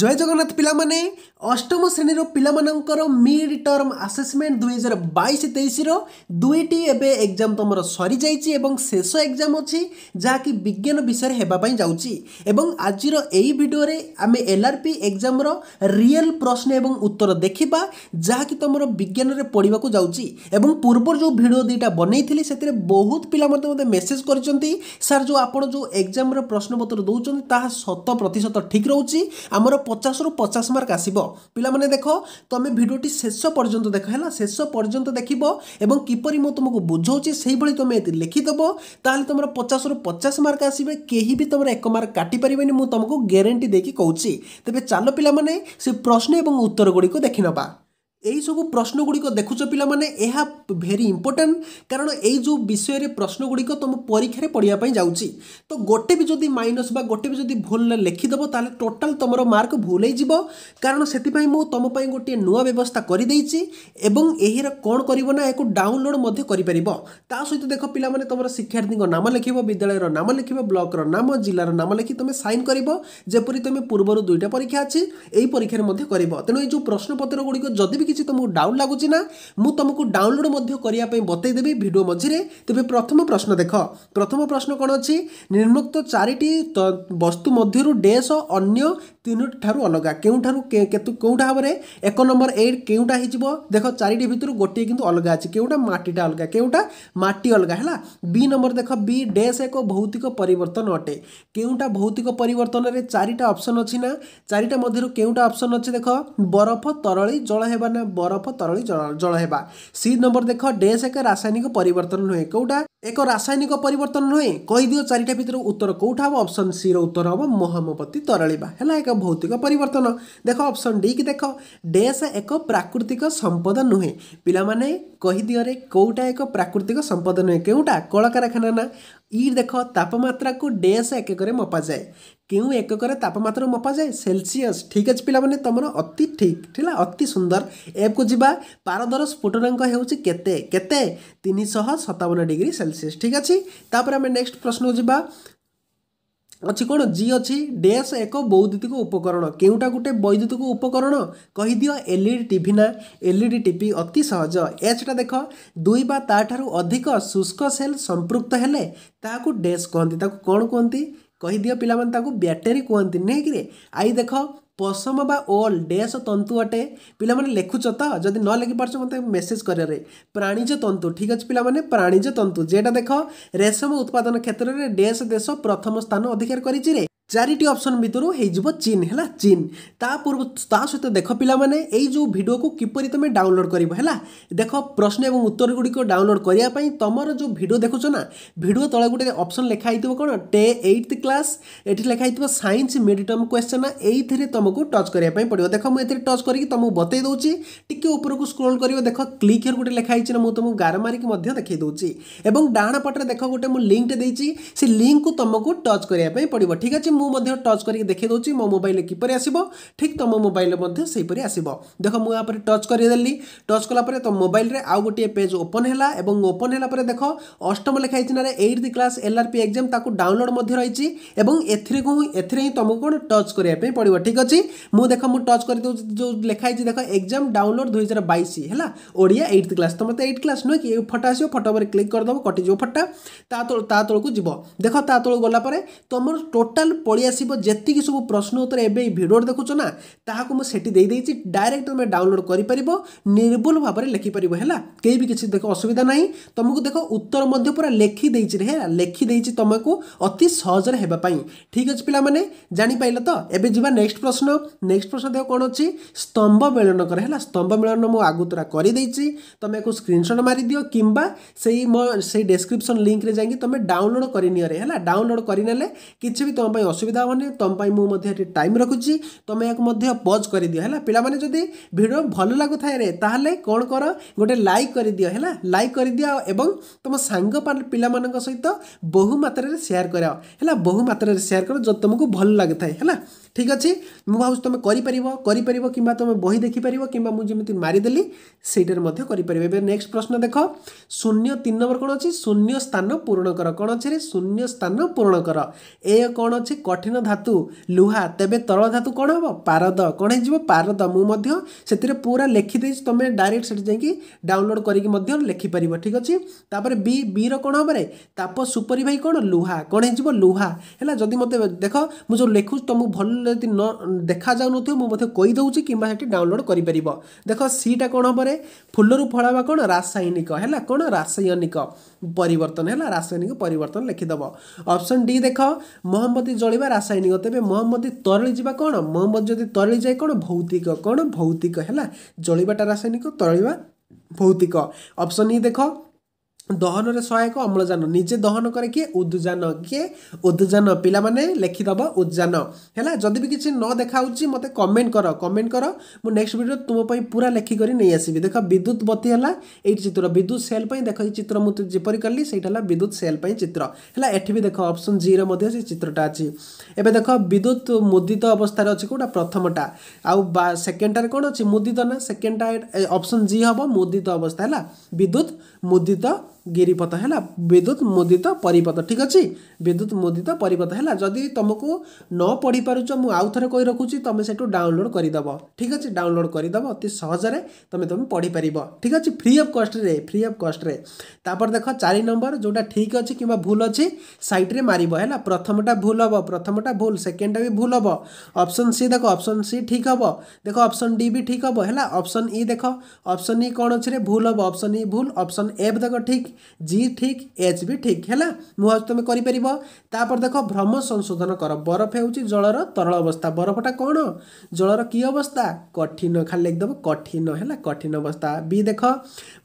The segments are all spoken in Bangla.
ଜୟ ଜଗନ୍ନାଥ ପିଲାମାନେ ଅଷ୍ଟମ ଶ୍ରେଣୀର ପିଲାମାନଙ୍କର ମିଡ୍ ଟର୍ମ ଆସେସମେଣ୍ଟ ଦୁଇହଜାର ବାଇଶ ତେଇଶର ଦୁଇଟି ଏବେ ଏକ୍ଜାମ୍ ତୁମର ସରିଯାଇଛି ଏବଂ ଶେଷ ଏକ୍ଜାମ୍ ଅଛି ଯାହାକି ବିଜ୍ଞାନ ବିଷୟରେ ହେବା ପାଇଁ ଯାଉଛି ଏବଂ ଆଜିର ଏହି ଭିଡ଼ିଓରେ ଆମେ ଏଲ୍ ଆର୍ ପି ଏକ୍ଜାମ୍ର ରିଏଲ୍ ପ୍ରଶ୍ନ ଏବଂ ଉତ୍ତର ଦେଖିବା ଯାହାକି ତୁମର ବିଜ୍ଞାନରେ ପଢ଼ିବାକୁ ଯାଉଛି ଏବଂ ପୂର୍ବରୁ ଯେଉଁ ଭିଡ଼ିଓ ଦୁଇଟା ବନେଇଥିଲି ସେଥିରେ ବହୁତ ପିଲା ମଧ୍ୟ ମୋତେ ମେସେଜ୍ କରିଛନ୍ତି ସାର୍ ଯେଉଁ ଆପଣ ଯେଉଁ ଏକ୍ଜାମ୍ର ପ୍ରଶ୍ନପତ୍ର ଦେଉଛନ୍ତି ତାହା ଶତ ପ୍ରତିଶତ ଠିକ୍ ରହୁଛି ଆମର পচাশরু পচাশ মার্ক আসব পিলামানে দেখ তুমি ভিডিওটি শেষ পর্যন্ত দেখ হ্যাঁ শেষ পর্যন্ত দেখব এবং কিপর মু তোমাকে বুঝাউছি সেইভাবে তুমি এটি লিখিদেব তাহলে তোমার পচাশরু পচাশ মার্ক আসবে কেহি বি তোমার এক মার্ক কাটিপারে মু তোমাকে গ্যারেটি দিয়ে কৌছি তবে চাল পিলামানে সে প্রশ্ন এবং উত্তরগুড়ি দেখি নেবা এইসব প্রশ্নগুড়ি দেখুছ পিলামানে ଏହା ভেরি ইম্পর্টাট কারণ এই যে বিষয়ের প্রশ্নগুড়ি তুম পরীক্ষায় পড়া যাচ্ছি তো গোটে বি যদি মাইনস বা গোটে বি যদি ভুল লেখিদেব তাহলে টোটাল তোমার মার্ক ভুল হয়ে যাব কারণ সেপাই মু তোমাই গোটিয়ে নূয়া ব্যবস্থা করেদেছি এবং এর কণ করব না এখন ডাউনলোড মধ্যে করিপার তা সহ দেখ পিলা মানে তোমার শিক্ষার্থী নাম লিখব বিদ্যালয়ের নাম লিখব ব্লকর নাম জেলার নাম লিখি তুমি সাইন করব যেপরি তুমি পূর্বর দুইটা পরীক্ষা আছে এই পরীক্ষার মধ্যে করব তেমন এই যে প্রশ্নপত্রগুড়ি যদি বি কিছু କିଛି ତୁମକୁ ଡାଉନ୍ ଲାଗୁଛି ନା ମୁଁ ତୁମକୁ ଡାଉନଲୋଡ଼୍ ମଧ୍ୟ କରିବା ପାଇଁ ବତେଇଦେବି ଭିଡ଼ିଓ ମଝିରେ ତେବେ ପ୍ରଥମ ପ୍ରଶ୍ନ ଦେଖ ପ୍ରଥମ ପ୍ରଶ୍ନ କ'ଣ ଅଛି ନିର୍ମୁକ୍ତ ଚାରିଟି ବସ୍ତୁ ମଧ୍ୟରୁ ଡେସ୍ ଅନ୍ୟ ତିନୋଟି ଠାରୁ ଅଲଗା କେଉଁଠାରୁ କେଉଁଟା ଭାବରେ ଏକ ନମ୍ବର ଏଇଟ୍ କେଉଁଟା ହେଇଯିବ ଦେଖ ଚାରିଟି ଭିତରୁ ଗୋଟିଏ କିନ୍ତୁ ଅଲଗା ଅଛି କେଉଁଟା ମାଟିଟା ଅଲଗା କେଉଁଟା ମାଟି ଅଲଗା ହେଲା ବି ନମ୍ବର ଦେଖ ବି ଡେସ୍ ଏକ ଭୌତିକ ପରିବର୍ତ୍ତନ ଅଟେ କେଉଁଟା ଭୌତିକ ପରିବର୍ତ୍ତନରେ ଚାରିଟା ଅପସନ୍ ଅଛି ନା ଚାରିଟା ମଧ୍ୟରୁ କେଉଁଟା ଅପସନ୍ ଅଛି ଦେଖ ବରଫ ତରଳି ଜଳ ହେବା ना बरफ तरली जल जल है सी नंबर देख डे एक रासायनिक परिवर्तन नुहे कौटा ଏକ ରାସାୟନିକ ପରିବର୍ତ୍ତନ ନୁହେଁ କହିଦିଅ ଚାରିଟା ଭିତରୁ ଉତ୍ତର କେଉଁଠା ହେବ ଅପସନ୍ ସିର ଉତ୍ତର ହେବ ମହାମପତି ତରଳିବା ହେଲା ଏକ ଭୌତିକ ପରିବର୍ତ୍ତନ ଦେଖ ଅପସନ୍ ଡି କି ଦେଖ ଡେସ୍ ଏକ ପ୍ରାକୃତିକ ସମ୍ପଦ ନୁହେଁ ପିଲାମାନେ କହିଦିଅରେ କେଉଁଟା ଏକ ପ୍ରାକୃତିକ ସମ୍ପଦ ନୁହେଁ କେଉଁଟା କଳକାରଖାନା ନା ଇ ଦେଖ ତାପମାତ୍ରାକୁ ଡେସ୍ ଏକକରେ ମପାଯାଏ କେଉଁ ଏକକରେ ତାପମାତ୍ରା ମପାଯାଏ ସେଲସିୟସ୍ ଠିକ୍ ଅଛି ପିଲାମାନେ ତୁମର ଅତି ଠିକ୍ ଥିଲା ଅତି ସୁନ୍ଦର ଏଫ୍କୁ ଯିବା ପାରଦର ସ୍ଫୁଟନାଙ୍କ ହେଉଛି କେତେ କେତେ ତିନିଶହ ସତାବନ ଡିଗ୍ରୀ ସେଲସିୟସ୍ ଆନାଲିସିସ୍ ଠିକ୍ ଅଛି ତାପରେ ଆମେ ନେକ୍ସଟ ପ୍ରଶ୍ନ ଯିବା ଅଛି କ'ଣ ଜି ଅଛି ଡେସ୍ ଏକ ବୈଦ୍ୟୁତିକ ଉପକରଣ କେଉଁଟା ଗୋଟେ ବୈଦ୍ୟୁତିକ ଉପକରଣ କହିଦିଅ ଏଲ୍ ଇ ଡି ଟିଭି ନା ଏଲ୍ ଇ ଡି ଟିଭି ଅତି ସହଜ ଏଚ୍ଟା ଦେଖ ଦୁଇ ବା ତା'ଠାରୁ ଅଧିକ ଶୁଷ୍କ ସେଲ୍ ସମ୍ପୃକ୍ତ ହେଲେ ତାହାକୁ ଡେସ୍ କୁହନ୍ତି ତାକୁ କ'ଣ କୁହନ୍ତି କହିଦିଅ ପିଲାମାନେ ତାକୁ ବ୍ୟାଟେରୀ କୁହନ୍ତି ନେଇକିରି ଆଇ ଦେଖ ପଶମ ବା ଓଲ୍ ଡେସ୍ ତନ୍ତୁ ଅଟେ ପିଲାମାନେ ଲେଖୁଛ ତ ଯଦି ନ ଲେଖିପାରୁଛ ମୋତେ ମେସେଜ୍ କରିବାରେ ପ୍ରାଣୀଜ ତନ୍ତୁ ଠିକ୍ ଅଛି ପିଲାମାନେ ପ୍ରାଣୀଜ ତନ୍ତୁ ଯେଟା ଦେଖ ରେଶମ ଉତ୍ପାଦନ କ୍ଷେତ୍ରରେ ଡେସ୍ ଦେଶ ପ୍ରଥମ ସ୍ଥାନ ଅଧିକାର କରିଛିରେ চারিটি অপশন ভিতর হয়েযিব চিন হল চিন তা পূর্ব তা সহ দেখ পিলামানে এই যে ভিডিওকে কিপরি তুমি ডাউনলোড করব হল দেখ প্রশ্ন এবং উত্তর গুড়ি ডাউনলোড করা তোমার যে ভিডিও দেখুছ না ভিডিও তলে গোটে অপশন লেখা হয়ে কোণ টে এইট ক্লাস এটি লেখা হয়ে সাইন্স মিড টর্ম কোয়েশ্চেন এইথে তুমি টচ করা পড়ব দেখ মু এতে টচ করি তুমি বতাই দেছি টিকি উপরক স্ক্রোল করব দেখ ক্লিক হিয়ার গোটে লেখা হয়েছে না মু তোমাকে গার মারিকি দেখাই দেছি এবং ডাহা পটরে দেখ গোটে মু লিঙ্কটে দিয়েছি সে লিঙ্ক তোমাকে টচ করা পড়ব ঠিক আছে ମୁଁ ମଧ୍ୟ ଟଚ୍ କରିକି ଦେଖାଇ ଦେଉଛି ମୋ ମୋବାଇଲରେ କିପରି ଆସିବ ଠିକ୍ ତୁମ ମୋବାଇଲରେ ମଧ୍ୟ ସେହିପରି ଆସିବ ଦେଖ ମୁଁ ଏହାପରେ ଟଚ୍ କରିଦେଲି ଟଚ୍ କଲା ପରେ ତୁମ ମୋବାଇଲରେ ଆଉ ଗୋଟିଏ ପେଜ୍ ଓପନ୍ ହେଲା ଏବଂ ଓପନ୍ ହେଲା ପରେ ଦେଖ ଅଷ୍ଟମ ଲେଖା ହେଇଛି ନା eight class L R P exam ତାକୁ ଡାଉନଲୋଡ଼ ମଧ୍ୟ ରହିଛି ଏବଂ ଏଥିରେ ହିଁ ଏଥିରେ ହିଁ ତୁମକୁ କ'ଣ ଟଚ୍ କରିବା ପାଇଁ ପଡ଼ିବ ଠିକ୍ ଅଛି ମୁଁ ଦେଖ ମୁଁ ଟଚ୍ କରିଦେଉଛି ଯେଉଁ ଲେଖା ହେଇଛି ଦେଖ ଏକ୍ଜାମ୍ ଡାଉନଲୋଡ଼ ଦୁଇ ହଜାର ବାଇଶ ହେଲା ଓଡ଼ିଆ ଏଇଟ୍ କ୍ଲାସ୍ ତୁମେ ତ ଏଇଟ୍ କ୍ଲାସ୍ ନୁହେଁ କି ଫଟୋ ଆସିବ ଫଟୋ ଉପରେ କ୍ଲିକ୍ କରିଦେବ କଟିଯିବ ଫଟୋ ତା ତଳ ତା ତଳକୁ ଯିବ ଦେଖ ତା ତଳକୁ ଗଲା ପରେ ତୁମର ଟୋଟାଲ୍ পড়ে আসব যেতিকি সব প্রশ্ন উত্তর এবে এই ভিডিওটি দেখুছ না তাহলে মু সেটি দিয়ে দিয়েছি ডাইরেক্ট তুমি ডাউনলোড করে নির্ভুল ভাবে লেখিপার হল কেউ বি কিছু দেখ অসুবিধা নাই তুমি দেখ উত্তর মধ্যে পুরা লেখি দিয়েছি রে হ্যাঁ লেখি দিয়েছি তোমাকে অতি সহজরে হওয়া ঠিক আছে পিলা মানে জাঁপাইল তো এবে যা নেক্সট প্রশ্ন নেক্সট প্রশ্ন দেখ কোণ অছি স্তম্ভ মিলন করে হল স্তম্ভ মিলন মু আগুতরা করে দিয়েছি তুমি একটু স্ক্রিনশট মারি দিও কিংবা সেই সেই ডেসক্রিপশন লিঙ্করে যাই তুমি ডাউনলোড করে নিও রে হল ডাউনলোড করে নেলে কিছু বি তোমার অসুবিধা ହେବନି ତୁମ ପାଇଁ ମୁଁ ମଧ୍ୟ ଏଠି ଟାଇମ୍ ରଖୁଛି ତୁମେ ଏହାକୁ ମଧ୍ୟ ପଜ୍ କରିଦିଅ ହେଲା ପିଲାମାନେ ଯଦି ଭିଡ଼ିଓ ଭଲ ଲାଗୁଥାଏ ତାହେଲେ କ'ଣ କର ଗୋଟେ ଲାଇକ୍ କରିଦିଅ ହେଲା ଲାଇକ୍ କରିଦିଅ ଏବଂ ତୁମ ସାଙ୍ଗ ପିଲାମାନଙ୍କ ସହିତ ବହୁ ମାତ୍ରାରେ ସେୟାର କରାଅ ହେଲା ବହୁ ମାତ୍ରାରେ ସେୟାର କର ଯଦି ତୁମକୁ ଭଲ ଲାଗୁଥାଏ ହେଲା ঠিক ଅଛି ମୁଁ ଭାବୁଛି ତୁମେ କରିପାରିବ କରିପାରିବ କିମ୍ବା ତୁମେ ବହି ଦେଖିପାରିବ କିମ୍ବା ମୁଁ ଯେମିତି ମାରିଦେଲି ସେଇଟାରେ ମଧ୍ୟ କରିପାରିବ ଏବେ ନେକ୍ସଟ ପ୍ରଶ୍ନ ଦେଖ ଶୂନ୍ୟ ତିନି ନମ୍ବର କ'ଣ ଅଛି ଶୂନ୍ୟ ସ୍ଥାନ ପୂରଣ କର କ'ଣ ଅଛି ରେ ଶୂନ୍ୟ ସ୍ଥାନ ପୂରଣ କର ଏ କ'ଣ ଅଛି କଠିନ ଧାତୁ ଲୁହା ତେବେ ତରଳ ଧାତୁ କ'ଣ ହେବ ପାରଦ କ'ଣ ହେଇଯିବ ପାରଦ ମୁଁ ମଧ୍ୟ ସେଥିରେ ପୁରା ଲେଖିଦେଇଛି ତୁମେ ଡାଇରେକ୍ଟ ସେଠି ଯାଇକି ଡାଉନଲୋଡ଼ କରିକି ମଧ୍ୟ ଲେଖିପାରିବ ଠିକ୍ ଅଛି ତାପରେ ବି ବିର କ'ଣ ହେବରେ ତାପ ସୁପରିବାହୀ କ'ଣ ଲୁହା କ'ଣ ହେଇଯିବ ଲୁହା ହେଲା ଯଦି ମୋତେ ଦେଖ ମୁଁ ଯେଉଁ ଲେଖୁଛି ତୁମକୁ ଭଲ ଡାଉନଲୋଡ଼ ଯଦି ନ ଦେଖାଯାଉନଥିବ ମୁଁ ମଧ୍ୟ କହିଦେଉଛି କିମ୍ବା ସେଠି ଡାଉନଲୋଡ଼ କରିପାରିବ ଦେଖ ସିଟା କ'ଣ ହବରେ ଫୁଲରୁ ଫଳ ହେବା କ'ଣ ରାସାୟନିକ ହେଲା କ'ଣ ରାସାୟନିକ ପରିବର୍ତ୍ତନ ହେଲା ରାସାୟନିକ ପରିବର୍ତ୍ତନ ଲେଖିଦେବ ଅପସନ୍ ଡି ଦେଖ ମହମବତୀ ଜଳିବା ରାସାୟନିକ ତେବେ ମହମବତୀ ତରଳି ଯିବା କ'ଣ ମହମବତୀ ଯଦି ତରଳି ଯାଏ କ'ଣ ଭୌତିକ କ'ଣ ଭୌତିକ ହେଲା ଜଳିବାଟା ରାସାୟନିକ ତରଳିବା ଭୌତିକ ଅପସନ୍ ଇ ଦେଖ ଦହନରେ ସହାୟକ ଅମ୍ଳଜାନ ନିଜେ ଦହନ କରେ କିଏ ଉଦ୍ଜାନ କିଏ ଉଦ୍ଜାନ ପିଲାମାନେ ଲେଖିଦେବ ଉଦ୍ଜାନ ହେଲା ଯଦି ବି କିଛି ନ ଦେଖାହେଉଛି ମୋତେ କମେଣ୍ଟ କର କମେଣ୍ଟ କର ମୁଁ ନେକ୍ସଟ ଭିଡ଼ିଓ ତୁମ ପାଇଁ ପୁରା ଲେଖିକରି ନେଇ ଆସିବି ଦେଖ ବିଦ୍ୟୁତ୍ ବତି ହେଲା ଏଇ ଚିତ୍ର ବିଦ୍ୟୁତ୍ ସେଲ୍ ପାଇଁ ଦେଖ ଏଇ ଚିତ୍ର ମୁଁ ଯେପରି କଲି ସେଇଟା ହେଲା ବିଦ୍ୟୁତ୍ ସେଲ୍ ପାଇଁ ଚିତ୍ର ହେଲା ଏଠି ବି ଦେଖ ଅପସନ୍ ଜିରେ ମଧ୍ୟ ସେ ଚିତ୍ରଟା ଅଛି ଏବେ ଦେଖ ବିଦ୍ୟୁତ୍ ମୁଦିତ ଅବସ୍ଥାରେ ଅଛି କେଉଁଟା ପ୍ରଥମଟା ଆଉ ସେକେଣ୍ଡଟାରେ କ'ଣ ଅଛି ମୁଦିତ ନା ସେକେଣ୍ଡଟା ଅପସନ୍ ଜି ହେବ ମୁଦିତ ଅବସ୍ଥା ହେଲା ବିଦ୍ୟୁତ୍ মুদিত গিরিপথ হলা বিদ্যুৎ মুদিত পরিপথ ঠিক আছে বিদ্যুৎ মুদিত পরিপথ হলা যদি তোমাকে ন পড়ি পারুছ মু আউ থরে কই রাখুছি তুমি সেটু ডাউনলোড করিদেব ঠিক আছে ডাউনলোড করিদেব অতি সহজরে তুমি তুমি পড়ি পারিব ঠিক আছে ফ্রি অফ কষ্টরে ফ্রি অফ কষ্টরে তারপর দেখ চারি নম্বর যেটা ঠিক আছে কিংবা ভুল আছে সাইটরে মারিব হলা প্রথমটা ভুল হব প্রথমটা ভুল সেকেন্ডটা বি ভুল হব অপশন সি দেখ অপশন সি ঠিক হব দেখ অপশন ডি বি ঠিক হব হলা অপশন ই দেখ অপশন ই কোণ আছে ভুল হব অপশন ই ভুল অপশন ଅପସନ୍ ଏଫ୍ ଦେଖ ଠିକ୍ ଜି ଠିକ୍ ଏଚ୍ ବି ଠିକ୍ ହେଲା ମୁହଜ ତୁମେ କରିପାରିବ ତାପରେ ଦେଖ ଭ୍ରମ ସଂଶୋଧନ କର ବରଫ ହେଉଛି ଜଳର ତରଳ ଅବସ୍ଥା ବରଫଟା କ'ଣ ଜଳର କି ଅବସ୍ଥା କଠିନ ଖାଲି ଲେଖିଦେବ କଠିନ ହେଲା କଠିନ ଅବସ୍ଥା ବି ଦେଖ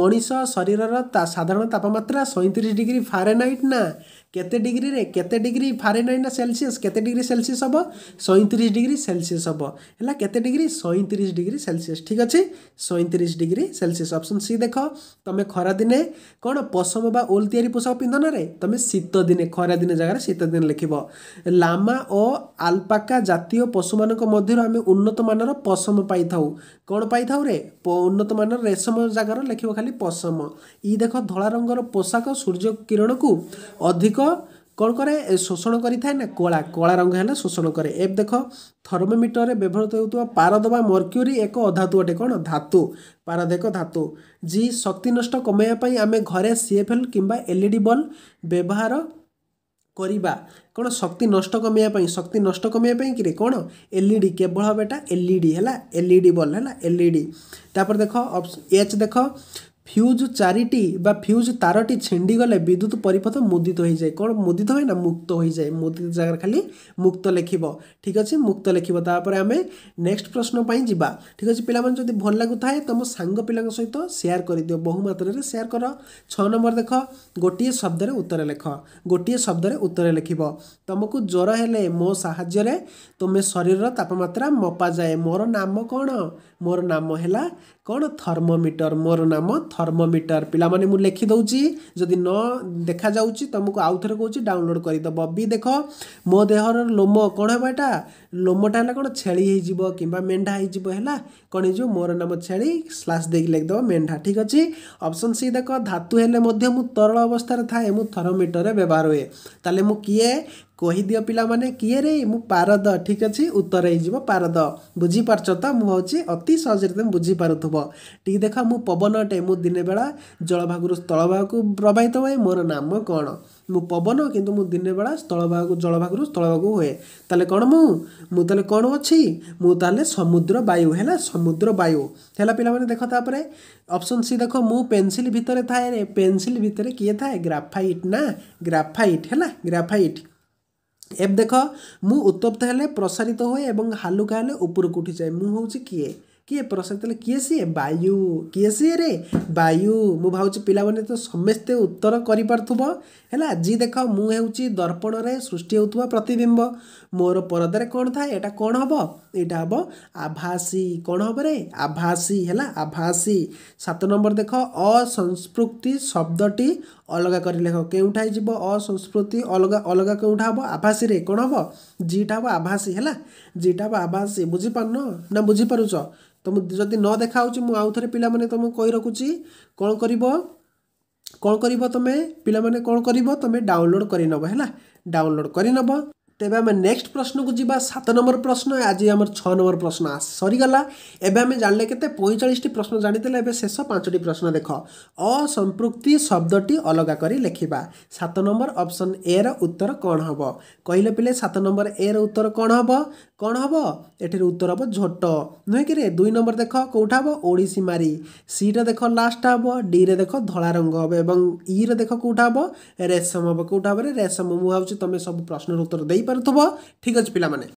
ମଣିଷ ଶରୀରର ତା ସାଧାରଣ ତାପମାତ୍ରା ସଇଁତିରିଶ ଡିଗ୍ରୀ ଫାରେନାଇଟ୍ ନା କେତେ ଡିଗ୍ରୀରେ କେତେ ଡିଗ୍ରୀ ଫାରେନାଇଟ୍ ନା ସେଲସିୟସ୍ କେତେ ଡିଗ୍ରୀ ସେଲସିୟସ୍ ହେବ ସଇଁତିରିଶ ଡିଗ୍ରୀ ସେଲସିୟସ୍ ହେବ ହେଲା କେତେ ଡିଗ୍ରୀ ସଇଁତିରିଶ ଡିଗ୍ରୀ ସେଲସିୟସ୍ ଠିକ୍ ଅଛି ସଇଁତିରିଶ ଡିଗ୍ରୀ ସେଲସିୟସ୍ ଅପସନ୍ ସି ଦେଖ ତୁମେ ଖରାଦିନ ଖରାଦିନେ କ'ଣ ପଶମ ବା ଓଲ୍ ତିଆରି ପୋଷାକ ପିନ୍ଧନରେ ତୁମେ ଶୀତ ଦିନେ ଖରାଦିନେ ଜାଗାରେ ଶୀତଦିନେ ଲେଖିବ ଲାମା ଓ ଆଲପାକା ଜାତୀୟ ପଶୁମାନଙ୍କ ମଧ୍ୟରୁ ଆମେ ଉନ୍ନତମାନର ପଶମ ପାଇଥାଉ କ'ଣ ପାଇଥାଉ ରେ ଉନ୍ନତମାନର ରେଶମ ଜାଗାର ଲେଖିବ ଖାଲି ପଶମ ଇ ଦେଖ ଧଳା ରଙ୍ଗର ପୋଷାକ ସୂର୍ଯ୍ୟ କିରଣକୁ ଅଧିକ କ'ଣ କରେ ଶୋଷଣ କରିଥାଏ ନା କଳା କଳା ରଙ୍ଗ ହେଲା ଶୋଷଣ କରେ ଏବେ ଦେଖ ଥର୍ମୋମିଟରରେ ବ୍ୟବହୃତ ହେଉଥିବା ପାରଦ ବା ମର୍କ୍ୟୁରି ଏକ ଅଧାତୁ ଅଟେ କ'ଣ ଧାତୁ ପାରଦ ଏକ ଧାତୁ ଯି ଶକ୍ତି ନଷ୍ଟ କମାଇବା ପାଇଁ ଆମେ ଘରେ ସିଏଫଏଲ୍ କିମ୍ବା ଏଲ୍ଇଡି ବଲ୍ ବ୍ୟବହାର କରିବା କ'ଣ ଶକ୍ତି ନଷ୍ଟ କମାଇବା ପାଇଁ ଶକ୍ତି ନଷ୍ଟ କମାଇବା ପାଇଁ କିରେ କ'ଣ ଏଲ୍ଇଡ଼ି କେବଳ ହେବ ଏଟା ଏଲ୍ଇଡ଼ି ହେଲା ଏଲ୍ଇଡ଼ି ବଲ୍ ହେଲା ଏଲ୍ଇଡ଼ି ତାପରେ ଦେଖ ଏଚ୍ ଦେଖ ফিউজ চারিটি বা ফিউজ তারটি ছিন্ডিগলে বিদ্যুৎ পরিপথ মুদিত হয়ে কোণ মুদিত হয় না মুক্ত হয়ে যায় মুদিত জায়গায় খালি মুক্ত লেখিব ঠিক আছে মুক্ত লেখিব তাপরে আমি নেক্সট প্রশ্ন পাই যা ঠিক আছে পিলা যদি ভাল লাগুথায় তুম সাঙ্গ পিলা সহ সেয়ার করিদিও বহু মাত্রার সেয়ার কর ছ নম্বর দেখ গোটিয়ে শব্দরে উত্তর লেখ গোটিয়ে শব্দরে উত্তর লেখিব তুমকু জ্বর হলে মো সাহায্যরে তুমি শরীরর তাপমাত্রা মপা যায় মোর নাম কোণ মোর নাম হেলা কোণ থর্মোমিটর মোর নাম ଥର୍ମୋମିଟର ପିଲାମାନେ ମୁଁ ଲେଖିଦେଉଛି ଯଦି ନ ଦେଖାଯାଉଛି ତୁମକୁ ଆଉ ଥରେ କହୁଛି ଡାଉନଲୋଡ଼୍ କରିଦେବ ବି ଦେଖ ମୋ ଦେହର ଲୋମ କ'ଣ ହେବ ଏଇଟା ଲୋମଟା ହେଲା କ'ଣ ଛେଳି ହେଇଯିବ କିମ୍ବା ମେଣ୍ଢା ହେଇଯିବ ହେଲା କ'ଣ ହେଇଯିବ ମୋର ନାମ ଛେଳି ସ୍ଲାସ୍ ଦେଇକି ଲେଖିଦେବ ମେଣ୍ଢା ଠିକ୍ ଅଛି ଅପସନ୍ ସି ଦେଖ ଧାତୁ ହେଲେ ମଧ୍ୟ ମୁଁ ତରଳ ଅବସ୍ଥାରେ ଥାଏ ମୁଁ ଥର୍ମୋମିଟରରେ ବ୍ୟବହାର ହୁଏ ତାହେଲେ ମୁଁ କିଏ କହିଦିଅ ପିଲାମାନେ କିଏ ରେ ମୁଁ ପାରଦ ଠିକ୍ ଅଛି ଉତ୍ତର ହେଇଯିବ ପାରଦ ବୁଝିପାରୁଛ ତ ମୁଁ ହେଉଛି ଅତି ସହଜରେ ତୁମେ ବୁଝିପାରୁଥିବ ଟିକେ ଦେଖ ମୁଁ ପବନଟେ ମୁଁ ଦିନେ ବେଳା ଜଳଭାଗରୁ ସ୍ଥଳଭାଗକୁ ପ୍ରବାହିତ ହୁଏ ମୋର ନାମ କ'ଣ ମୁଁ ପବନ କିନ୍ତୁ ମୁଁ ଦିନେ ବେଳା ସ୍ଥଳଭାଗକୁ ଜଳଭାଗରୁ ସ୍ଥଳଭାଗକୁ ହୁଏ ତାହେଲେ କ'ଣ ମୁଁ ମୁଁ ତାହେଲେ କ'ଣ ଅଛି ମୁଁ ତାହେଲେ ସମୁଦ୍ର ବାୟୁ ହେଲା ସମୁଦ୍ର ବାୟୁ ହେଲା ପିଲାମାନେ ଦେଖ ତାପରେ ଅପସନ୍ ସି ଦେଖ ମୁଁ ପେନସିଲ୍ ଭିତରେ ଥାଏ ରେ ପେନସିଲ୍ ଭିତରେ କିଏ ଥାଏ ଗ୍ରାଫାଇଟ୍ ନା ଗ୍ରାଫାଇଟ୍ ହେଲା ଗ୍ରାଫାଇଟ୍ এব দেখ ମୁଁ ଉତ୍ତପ୍ତ ହେଲେ ପ୍ରସାରିତ ହୁଏ ଏବଂ ହାଲୁକା ହେଲେ ଉପରକୁ ଉଠିଯାଏ ମୁଁ ହେଉଛି କିଏ କିଏ ପ୍ରସାରିତ ହେଲେ କିଏ ସିଏ ବାୟୁ କିଏ ସିଏରେ ବାୟୁ ମୁଁ ଭାବୁଛି ପିଲାମାନେ ତ ସମସ୍ତେ ଉତ୍ତର କରିପାରୁଥିବ ହେଲା ଆଜି ଦେଖ ମୁଁ ହେଉଛି ଦର୍ପଣରେ ସୃଷ୍ଟି ହେଉଥିବା ପ୍ରତିବିମ୍ବ ମୋର ପରଦାରେ କ'ଣ ଥାଏ ଏଇଟା କ'ଣ ହେବ ଏଇଟା ହେବ ଆଭାସୀ କ'ଣ ହେବ ରେ ଆଭାସୀ ହେଲା ଆଭାସୀ ସାତ ନମ୍ବର ଦେଖ ଅସଂସ୍ପୃକ୍ତି ଶବ୍ଦଟି ଅଲଗା କରି ଲେଖ କେଉଁଠାଏ ଯିବ ଅସଂସ୍ପୃତି ଅଲଗା ଅଲଗା କେଉଁଠା ହେବ ଆଭାସୀରେ କ'ଣ ହେବ ଜିଟା ହେବ ଆଭାସୀ ହେଲା ଜିଟା ହେବ ଆଭାସୀ ବୁଝିପାରୁନ ନା ବୁଝିପାରୁଛ ତୁମ ଯଦି ନ ଦେଖାହେଉଛି ମୁଁ ଆଉ ଥରେ ପିଲାମାନେ ତୁମକୁ କହି ରଖୁଛି କ'ଣ କରିବ କ'ଣ କରିବ ତୁମେ ପିଲାମାନେ କ'ଣ କରିବ ତୁମେ ଡାଉନଲୋଡ଼୍ କରିନେବ ହେଲା ଡାଉନଲୋଡ଼୍ କରିନେବ ତେବେ ଆମେ ନେକ୍ସଟ ପ୍ରଶ୍ନକୁ ଯିବା ସାତ ନମ୍ବର ପ୍ରଶ୍ନ ଆଜି ଆମର ଛଅ ନମ୍ବର ପ୍ରଶ୍ନ ସରିଗଲା ଏବେ ଆମେ ଜାଣିଲେ କେତେ ପଇଁଚାଳିଶଟି ପ୍ରଶ୍ନ ଜାଣିଥିଲେ ଏବେ ଶେଷ ପାଞ୍ଚଟି ପ୍ରଶ୍ନ ଦେଖ ଅସମ୍ପୃକ୍ତି ଶବ୍ଦଟି ଅଲଗା କରି ଲେଖିବା ସାତ ନମ୍ବର ଅପସନ୍ ଏର ଉତ୍ତର କ'ଣ ହେବ କହିଲେ ପିଲେ ସାତ ନମ୍ବର ଏର ଉତ୍ତର କ'ଣ ହେବ କ'ଣ ହେବ ଏଠିରେ ଉତ୍ତର ହେବ ଝୋଟ ନୁହେଁ କିରେ ଦୁଇ ନମ୍ବର ଦେଖ କେଉଁଠା ହେବ ଓଡ଼ିଶୀ ମାରି ସିର ଦେଖ ଲାଷ୍ଟଟା ହେବ ଡିରେ ଦେଖ ଧଳା ରଙ୍ଗ ହେବ ଏବଂ ଇର ଦେଖ କେଉଁଠା ହେବ ରେଶମ ହେବ କେଉଁଠା ହେବରେ ରେଶମ ମୁଁ ଭାବୁଛି ତୁମେ ସବୁ ପ୍ରଶ୍ନର ଉତ୍ତର ଦେଇ ହେଇପାରୁଥିବ ଠିକ୍ ଅଛି ପିଲାମାନେ